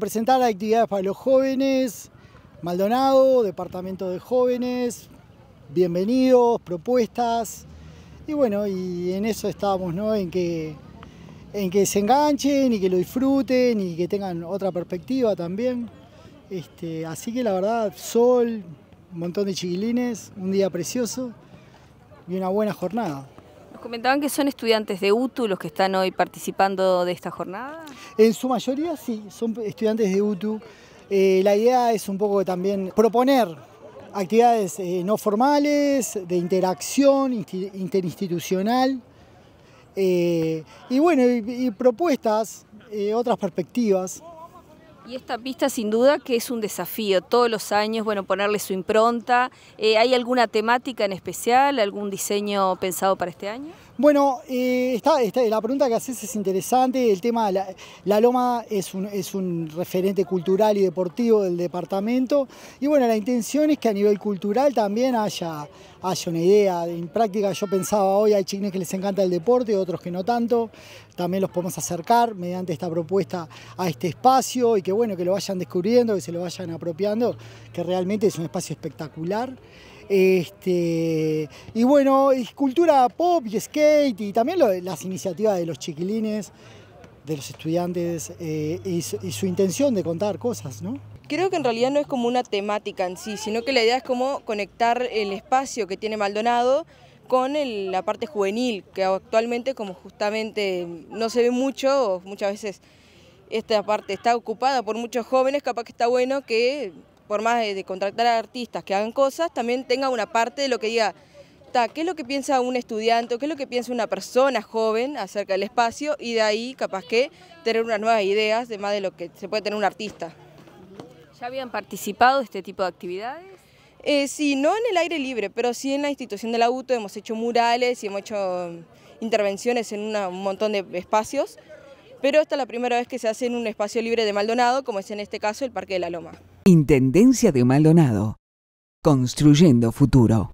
Presentar actividades para los jóvenes, Maldonado, Departamento de Jóvenes, bienvenidos, propuestas. Y bueno, y en eso estamos, ¿no? En que, en que se enganchen y que lo disfruten y que tengan otra perspectiva también. Este, así que la verdad, sol, un montón de chiquilines, un día precioso y una buena jornada comentaban que son estudiantes de UTU los que están hoy participando de esta jornada. En su mayoría sí, son estudiantes de UTU. Eh, la idea es un poco también proponer actividades eh, no formales, de interacción interinstitucional, eh, y bueno, y, y propuestas, otras perspectivas. Y esta pista sin duda que es un desafío, todos los años, bueno, ponerle su impronta. Eh, ¿Hay alguna temática en especial, algún diseño pensado para este año? Bueno, eh, la pregunta que haces es interesante, el tema, la, la Loma es un, es un referente cultural y deportivo del departamento y bueno, la intención es que a nivel cultural también haya, haya una idea. En práctica yo pensaba hoy hay chicos que les encanta el deporte, otros que no tanto, también los podemos acercar mediante esta propuesta a este espacio y que que bueno, que lo vayan descubriendo, que se lo vayan apropiando, que realmente es un espacio espectacular. Este, y bueno, cultura pop y skate y también las iniciativas de los chiquilines, de los estudiantes eh, y, su, intención de contar cosas, ¿no? Creo que en realidad no es como una temática en sí, sino que la idea es como conectar el espacio que tiene Maldonado con la parte juvenil, que actualmente como justamente no se ve mucho, muchas veces esta parte está ocupada por muchos jóvenes, capaz que está bueno que por más de, contratar a artistas que hagan cosas, también tenga una parte de lo que diga, ¿qué es lo que piensa un estudiante o qué es lo que piensa una persona joven acerca del espacio? Y de ahí capaz que tener unas nuevas ideas además de lo que se puede tener un artista. ¿Ya habían participado de este tipo de actividades? Eh, sí, no en el aire libre, pero sí en la institución del auto hemos hecho murales y hemos hecho mm, intervenciones en un montón de espacios pero esta es la primera vez que se hace en un espacio libre de Maldonado, como es en este caso el Parque de la Loma. Intendencia de Maldonado. Construyendo futuro.